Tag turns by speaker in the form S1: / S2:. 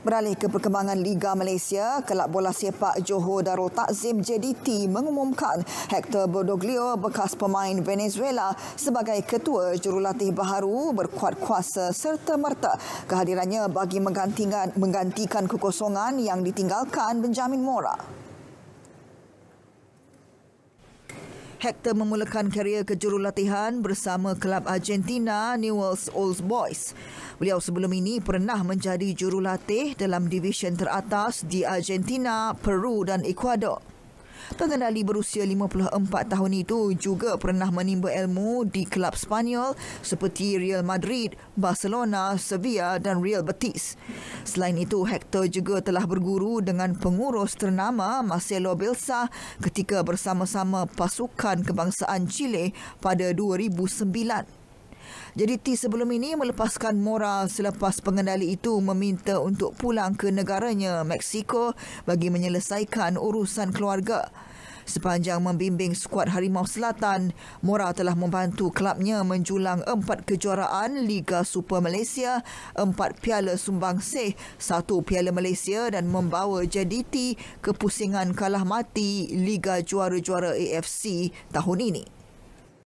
S1: Beralih ke perkembangan Liga Malaysia, Kelab Bola Sepak Johor Darul Takzim JDT mengumumkan Hector Bodoglio bekas pemain Venezuela sebagai ketua jurulatih baharu berkuat kuasa serta merta kehadirannya bagi menggantikan, kekosongan yang ditinggalkan Benjamin Mora. Hector memulakan kerjaya kejurulatihan bersama kelab Argentina Newell's Old Boys. Beliau sebelum ini pernah menjadi jurulatih dalam divisyen teratas di Argentina, Peru dan Ecuador. Pengendali berusia 54 tahun itu juga pernah menimba ilmu di kelab Spanyol seperti Real Madrid, Barcelona, Sevilla dan Real Betis. Selain itu, Hector juga telah berguru dengan pengurus ternama Marcelo Bielsa ketika bersama-sama pasukan kebangsaan Chile pada 2009. Jadi T sebelum ini melepaskan moral selepas pengendali itu meminta untuk pulang ke negaranya Mexico bagi menyelesaikan urusan keluarga. Sepanjang membimbing skuad Harimau Selatan, Mora telah membantu kelabnya menjulang empat kejuaraan Liga Super Malaysia, empat piala sumbang seh, satu piala Malaysia dan membawa JDT ke pusingan kalah mati Liga Juara-Juara AFC tahun ini.